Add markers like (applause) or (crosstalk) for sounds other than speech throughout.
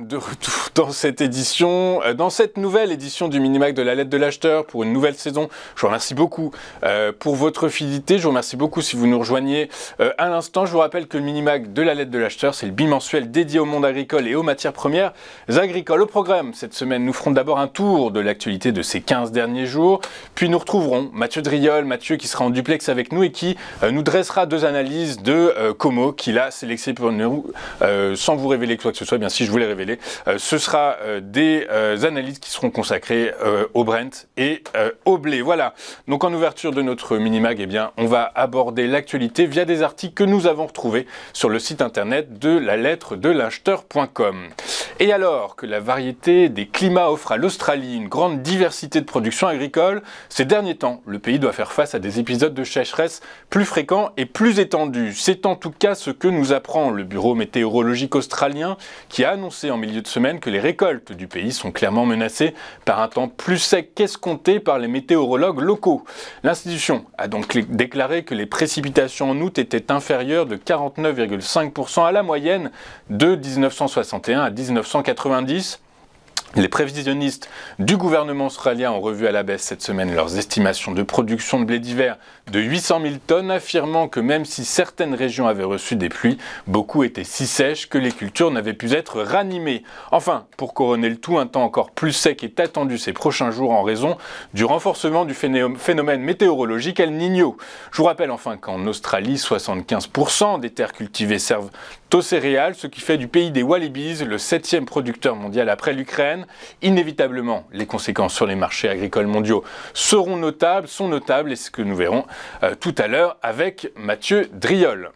De retour (laughs) dans cette édition, euh, dans cette nouvelle édition du Minimac de la lettre de l'acheteur pour une nouvelle saison. Je vous remercie beaucoup euh, pour votre fidélité. Je vous remercie beaucoup si vous nous rejoignez euh, à l'instant. Je vous rappelle que le Minimac de la lettre de l'acheteur, c'est le bimensuel dédié au monde agricole et aux matières premières agricoles. Au programme, cette semaine, nous ferons d'abord un tour de l'actualité de ces 15 derniers jours. Puis nous retrouverons Mathieu Driol, Mathieu qui sera en duplex avec nous et qui nous dressera deux analyses de Como qu'il a sélectionné pour nous sans vous révéler quoi que ce soit. Eh bien si je voulais révéler. Euh, ce sera euh, des euh, analyses qui seront consacrées au Brent et au blé. Voilà. Donc en ouverture de notre mini-mag, eh bien, on va aborder l'actualité via des articles que nous avons retrouvés sur le site internet de la lettre de l'acheteur.com. Et alors que la variété des climats offre à l'Australie une grande diversité de production agricole, ces derniers temps, le pays doit faire face à des épisodes de sécheresse plus fréquents et plus étendus. C'est en tout cas ce que nous apprend le Bureau météorologique australien qui a annoncé en milieu de semaine que les récoltes du pays sont clairement menacées par un temps plus sec qu'escompté par les météorologues locaux. L'institution a donc déclaré que les précipitations en août étaient inférieures de 49,5% à la moyenne de 1961 à 1990 les prévisionnistes du gouvernement australien ont revu à la baisse cette semaine leurs estimations de production de blé d'hiver de 800 000 tonnes, affirmant que même si certaines régions avaient reçu des pluies, beaucoup étaient si sèches que les cultures n'avaient pu être ranimées. Enfin, pour couronner le tout, un temps encore plus sec est attendu ces prochains jours en raison du renforcement du phénomène météorologique El Niño. Je vous rappelle enfin qu'en Australie, 75% des terres cultivées servent aux céréales, ce qui fait du pays des Wallabies le septième producteur mondial après l'Ukraine. Inévitablement, les conséquences sur les marchés agricoles mondiaux seront notables, sont notables, et ce que nous verrons euh, tout à l'heure avec Mathieu Driol.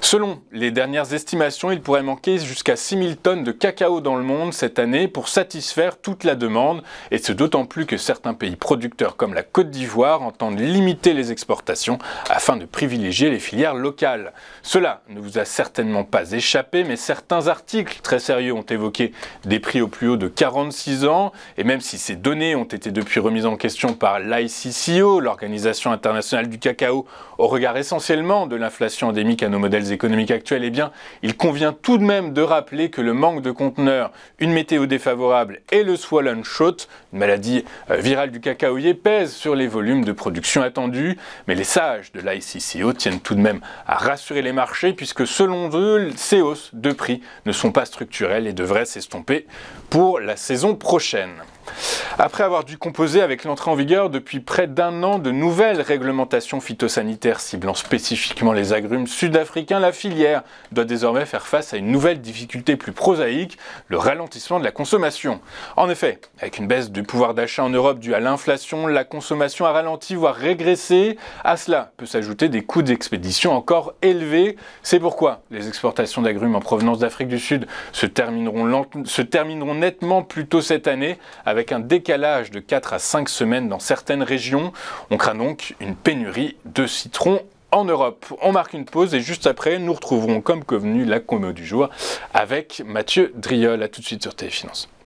Selon les dernières estimations, il pourrait manquer jusqu'à 6000 tonnes de cacao dans le monde cette année pour satisfaire toute la demande, et ce d'autant plus que certains pays producteurs comme la Côte d'Ivoire entendent limiter les exportations afin de privilégier les filières locales. Cela ne vous a certainement pas échappé, mais certains articles très sérieux ont évoqué des prix au plus haut de 46 ans, et même si ces données ont été depuis remises en question par l'ICCO, l'Organisation internationale du cacao, au regard essentiellement de l'inflation endémique à nos modèles économiques actuelles, eh bien, il convient tout de même de rappeler que le manque de conteneurs, une météo défavorable et le swollen shot, une maladie euh, virale du cacaoyer, pèsent sur les volumes de production attendus. Mais les sages de l'ICCO tiennent tout de même à rassurer les marchés puisque selon eux, ces hausses de prix ne sont pas structurelles et devraient s'estomper pour la saison prochaine. Après avoir dû composer avec l'entrée en vigueur depuis près d'un an de nouvelles réglementations phytosanitaires ciblant spécifiquement les agrumes sud-africains, la filière doit désormais faire face à une nouvelle difficulté plus prosaïque, le ralentissement de la consommation. En effet, avec une baisse du pouvoir d'achat en Europe due à l'inflation, la consommation a ralenti voire régressé. À cela peut s'ajouter des coûts d'expédition encore élevés. C'est pourquoi les exportations d'agrumes en provenance d'Afrique du Sud se termineront, nettement plus tôt cette année avec un décalage de 4 à 5 semaines dans certaines régions. On craint donc une pénurie de citrons en Europe. On marque une pause et juste après, nous retrouverons comme convenu la commo du jour avec Mathieu Driol. A tout de suite sur Téléfinance.